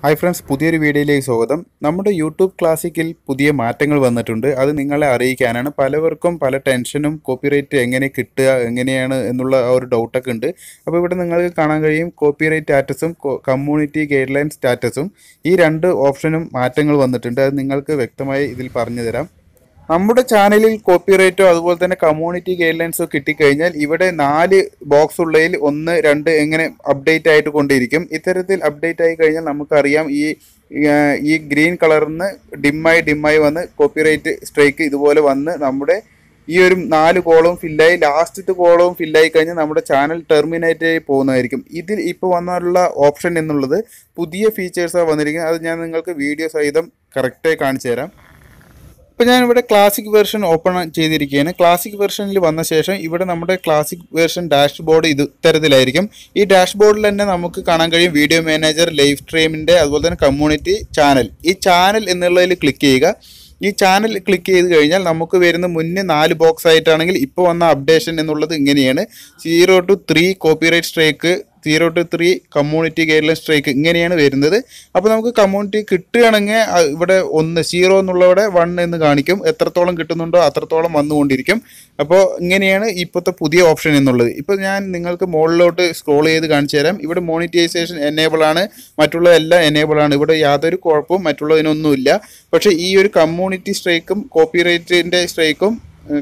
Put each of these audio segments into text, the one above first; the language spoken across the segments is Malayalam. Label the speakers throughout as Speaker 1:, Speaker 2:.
Speaker 1: ഹായ് ഫ്രണ്ട്സ് പുതിയൊരു വീഡിയോയിലേക്ക് സ്വാഗതം നമ്മുടെ യൂട്യൂബ് ക്ലാസിക്കിൽ പുതിയ മാറ്റങ്ങൾ വന്നിട്ടുണ്ട് അത് നിങ്ങളെ അറിയിക്കാനാണ് പലവർക്കും പല ടെൻഷനും കോപ്പിറൈറ്റ് എങ്ങനെ കിട്ടുക എങ്ങനെയാണ് എന്നുള്ള ഒരു ഡൗട്ടൊക്കെ ഉണ്ട് അപ്പോൾ ഇവിടെ നിങ്ങൾക്ക് കാണാൻ കഴിയും കോപ്പിറൈറ്റ് സ്റ്റാറ്റസും കമ്മ്യൂണിറ്റി ഗൈഡ് ലൈൻ സ്റ്റാറ്റസും ഈ രണ്ട് ഓപ്ഷനും മാറ്റങ്ങൾ വന്നിട്ടുണ്ട് അത് നിങ്ങൾക്ക് വ്യക്തമായി ഇതിൽ പറഞ്ഞു തരാം നമ്മുടെ ചാനലിൽ കോപ്പിറൈറ്റോ അതുപോലെ തന്നെ കമ്മ്യൂണിറ്റി ഗൈഡ് ലൈൻസോ കിട്ടിക്കഴിഞ്ഞാൽ ഇവിടെ നാല് ബോക്സ് ഉള്ളതിൽ ഒന്ന് രണ്ട് എങ്ങനെ അപ്ഡേറ്റ് ആയിട്ട് കൊണ്ടിരിക്കും ഇത്തരത്തിൽ അപ്ഡേറ്റ് ആയി കഴിഞ്ഞാൽ നമുക്കറിയാം ഈ ഈ ഗ്രീൻ കളറിൽ നിന്ന് ഡിമ്മായി ഡിമ്മായി വന്ന് കോപ്പിറൈറ്റ് സ്ട്രൈക്ക് ഇതുപോലെ വന്ന് നമ്മുടെ ഈ ഒരു നാല് കോളവും ഫില്ലായി ലാസ്റ്റത്തെ കോളവും ഫില്ലായി കഴിഞ്ഞാൽ നമ്മുടെ ചാനൽ ടെർമിനേറ്റ് ആയി പോകുന്നതായിരിക്കും ഇതിൽ ഇപ്പോൾ വന്നിട്ടുള്ള ഓപ്ഷൻ എന്നുള്ളത് പുതിയ ഫീച്ചേഴ്സാണ് വന്നിരിക്കുന്നത് അത് ഞാൻ നിങ്ങൾക്ക് വീഡിയോ സഹിതം കറക്റ്റായി കാണിച്ചു തരാം ഇപ്പോൾ ഞാനിവിടെ ക്ലാസിക് വേർഷൻ ഓപ്പൺ ചെയ്തിരിക്കുകയാണ് ക്ലാസിക് വേർഷനിൽ വന്ന ശേഷം ഇവിടെ നമ്മുടെ ക്ലാസിക് വേർഷൻ ഡാഷ് ബോർഡ് ഇത് തരത്തിലായിരിക്കും ഈ ഡാഷ് ബോർഡിൽ തന്നെ നമുക്ക് കാണാൻ കഴിയും വീഡിയോ മാനേജർ ലൈവ് സ്ട്രീമിൻ്റെ അതുപോലെ തന്നെ കമ്മ്യൂണിറ്റി ചാനൽ ഈ ചാനൽ എന്നുള്ളതിൽ ക്ലിക്ക് ചെയ്യുക ഈ ചാനൽ ക്ലിക്ക് ചെയ്ത് കഴിഞ്ഞാൽ നമുക്ക് വരുന്ന മുന്നേ നാല് ബോക്സ് ആയിട്ടാണെങ്കിൽ ഇപ്പോൾ വന്ന അപ്ഡേഷൻ എന്നുള്ളത് ഇങ്ങനെയാണ് zero two three copyright strike zero two three community guideline strike ഇങ്ങനെയാണ് വരുന്നത് അപ്പോൾ നമുക്ക് കമ്മ്യൂണിറ്റി കിട്ടുകയാണെങ്കിൽ ഇവിടെ ഒന്ന് സീറോ എന്നുള്ളവിടെ വൺ എന്ന് കാണിക്കും എത്രത്തോളം കിട്ടുന്നുണ്ടോ അത്രത്തോളം വന്നുകൊണ്ടിരിക്കും അപ്പോൾ ഇങ്ങനെയാണ് ഇപ്പോഴത്തെ പുതിയ ഓപ്ഷൻ എന്നുള്ളത് ഇപ്പോൾ ഞാൻ നിങ്ങൾക്ക് മുകളിലോട്ട് സ്ക്രോൾ ചെയ്ത് കാണിച്ചു തരാം ഇവിടെ മോണിറ്റൈസേഷൻ എനേബിൾ ആണ് മറ്റുള്ളതെല്ലാം എനേബിൾ ആണ് ഇവിടെ യാതൊരു കുഴപ്പവും മറ്റുള്ളതിനൊന്നുമില്ല പക്ഷേ ഈ ഒരു കമ്മ്യൂണിറ്റി സ്ട്രൈക്കും കോപ്പിറൈറ്റിൻ്റെ സ്ട്രൈക്കും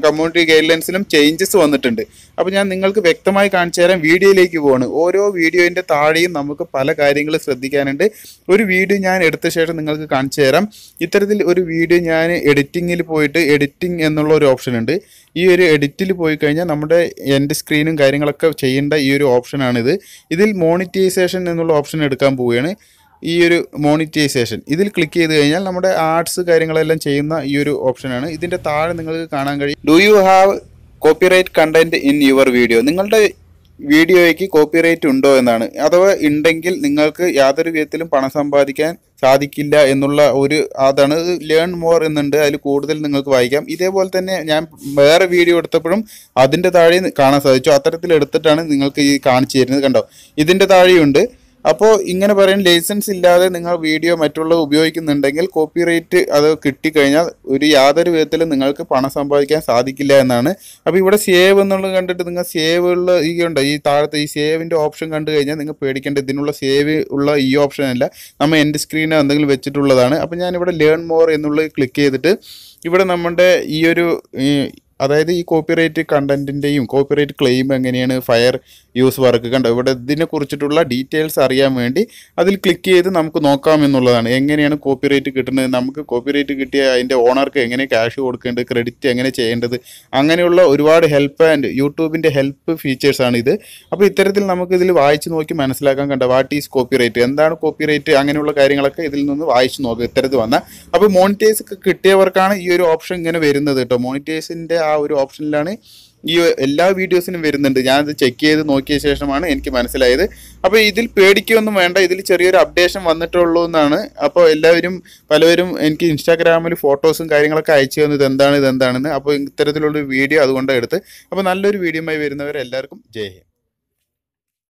Speaker 1: കമ്മ്യൂണിറ്റി ഗൈഡ് ലൈൻസിലും ചേഞ്ചസ് വന്നിട്ടുണ്ട് അപ്പോൾ ഞാൻ നിങ്ങൾക്ക് വ്യക്തമായി കാണിച്ചു തരാം വീഡിയോയിലേക്ക് പോവാണ് ഓരോ വീഡിയോയിൻ്റെ താഴെയും നമുക്ക് പല കാര്യങ്ങൾ ശ്രദ്ധിക്കാനുണ്ട് ഒരു വീഡിയോ ഞാൻ എടുത്ത ശേഷം നിങ്ങൾക്ക് കാണിച്ചു തരാം ഇത്തരത്തിൽ ഒരു വീഡിയോ ഞാൻ എഡിറ്റിങ്ങിൽ പോയിട്ട് എഡിറ്റിംഗ് എന്നുള്ള ഒരു ഓപ്ഷൻ ഉണ്ട് ഈ ഒരു എഡിറ്റിൽ പോയി കഴിഞ്ഞാൽ നമ്മുടെ എൻഡ് സ്ക്രീനും കാര്യങ്ങളൊക്കെ ചെയ്യേണ്ട ഈ ഒരു ഓപ്ഷനാണിത് ഇതിൽ മോണിറ്റൈസേഷൻ എന്നുള്ള ഓപ്ഷൻ എടുക്കാൻ പോവുകയാണ് ഈ ഒരു മോണിറ്റൈസേഷൻ ഇതിൽ ക്ലിക്ക് ചെയ്ത് കഴിഞ്ഞാൽ നമ്മുടെ ആർട്സ് കാര്യങ്ങളെല്ലാം ചെയ്യുന്ന ഈ ഒരു ഓപ്ഷനാണ് ഇതിൻ്റെ താഴെ നിങ്ങൾക്ക് കാണാൻ കഴിയും do you have copyright content in your video നിങ്ങളുടെ വീഡിയോയ്ക്ക് കോപ്പിറൈറ്റ് ഉണ്ടോ എന്നാണ് അഥവാ ഉണ്ടെങ്കിൽ നിങ്ങൾക്ക് യാതൊരു വിധത്തിലും പണം സമ്പാദിക്കാൻ സാധിക്കില്ല എന്നുള്ള ഒരു അതാണ് ലേൺ മോർ എന്നുണ്ട് അതിൽ കൂടുതൽ നിങ്ങൾക്ക് വായിക്കാം ഇതേപോലെ തന്നെ ഞാൻ വേറെ വീഡിയോ എടുത്തപ്പോഴും അതിൻ്റെ താഴെ കാണാൻ സാധിച്ചു അത്തരത്തിൽ എടുത്തിട്ടാണ് നിങ്ങൾക്ക് ഈ കാണിച്ചു തരുന്നത് കണ്ടോ ഇതിൻ്റെ താഴെയുണ്ട് അപ്പോൾ ഇങ്ങനെ പറയും ലൈസൻസ് ഇല്ലാതെ നിങ്ങൾ വീഡിയോ മറ്റുള്ളവർ ഉപയോഗിക്കുന്നുണ്ടെങ്കിൽ കോപ്പിറൈറ്റ് അത് കിട്ടിക്കഴിഞ്ഞാൽ ഒരു യാതൊരു വിധത്തിലും നിങ്ങൾക്ക് പണം സമ്പാദിക്കാൻ സാധിക്കില്ല എന്നാണ് അപ്പോൾ ഇവിടെ സേവ് എന്നുള്ളത് കണ്ടിട്ട് നിങ്ങൾ സേവ് ഉള്ള ഈ ഉണ്ട് ഈ താഴത്തെ ഈ സേവിൻ്റെ ഓപ്ഷൻ കണ്ടു കഴിഞ്ഞാൽ നിങ്ങൾ പേടിക്കേണ്ട ഇതിനുള്ള സേവ് ഉള്ള ഈ ഓപ്ഷൻ അല്ല നമ്മൾ എൻ്റെ സ്ക്രീനിൽ എന്തെങ്കിലും വെച്ചിട്ടുള്ളതാണ് അപ്പോൾ ഞാനിവിടെ ലേൺ മോർ എന്നുള്ളത് ക്ലിക്ക് ചെയ്തിട്ട് ഇവിടെ നമ്മുടെ ഈ ഒരു അതായത് ഈ കോപ്പിറൈറ്റ് കണ്ടന്റിൻ്റെയും കോപ്പിറൈറ്റ് ക്ലെയിം എങ്ങനെയാണ് ഫയർ യൂസ് വർക്ക് കണ്ടോ ഇവിടെ ഇതിനെ കുറിച്ചിട്ടുള്ള ഡീറ്റെയിൽസ് അറിയാൻ വേണ്ടി അതിൽ ക്ലിക്ക് ചെയ്ത് നമുക്ക് നോക്കാം എന്നുള്ളതാണ് എങ്ങനെയാണ് കോപ്പിറൈറ്റ് കിട്ടുന്നത് നമുക്ക് കോപ്പിറൈറ്റ് കിട്ടിയ അതിൻ്റെ ഓണർക്ക് എങ്ങനെ ക്യാഷ് കൊടുക്കേണ്ടത് ക്രെഡിറ്റ് എങ്ങനെ ചെയ്യേണ്ടത് അങ്ങനെയുള്ള ഒരുപാട് ഹെൽപ്പ് ആൻഡ് യൂട്യൂബിൻ്റെ ഹെൽപ്പ് ഫീച്ചേഴ്സാണ് ഇത് അപ്പോൾ ഇത്തരത്തിൽ നമുക്ക് ഇതിൽ വായിച്ച് നോക്കി മനസ്സിലാക്കാൻ കണ്ട വാട്ട് ഈസ് കോപ്പിറൈറ്റ് എന്താണ് കോപ്പിറൈറ്റ് അങ്ങനെയുള്ള കാര്യങ്ങളൊക്കെ ഇതിൽ നിന്ന് വായിച്ച് നോക്കുക ഇത്തരത്തിൽ വന്നാൽ അപ്പോൾ മോണിറ്റൈസ് കിട്ടിയവർക്കാണ് ഈ ഒരു ഓപ്ഷൻ ഇങ്ങനെ വരുന്നത് കേട്ടോ മോണിറ്റൈസിൻ്റെ ആ ഒരു ഓപ്ഷനിലാണ് ഈ എല്ലാ വീഡിയോസിനും വരുന്നുണ്ട് ഞാനത് ചെക്ക് ചെയ്ത് നോക്കിയ ശേഷമാണ് എനിക്ക് മനസ്സിലായത് അപ്പോൾ ഇതിൽ പേടിക്കൊന്നും വേണ്ട ഇതിൽ ചെറിയൊരു അപ്ഡേഷൻ വന്നിട്ടുള്ളൂ എന്നാണ് അപ്പോൾ എല്ലാവരും പലവരും എനിക്ക് ഇൻസ്റ്റാഗ്രാമിൽ ഫോട്ടോസും കാര്യങ്ങളൊക്കെ അയച്ചു തന്നത് എന്താണ് ഇതെന്താണെന്ന് അപ്പോൾ ഇത്തരത്തിലുള്ളൊരു വീഡിയോ അതുകൊണ്ടാണ് എടുത്ത് അപ്പോൾ നല്ലൊരു വീഡിയോയുമായി വരുന്നവരെല്ലാവർക്കും ജയ്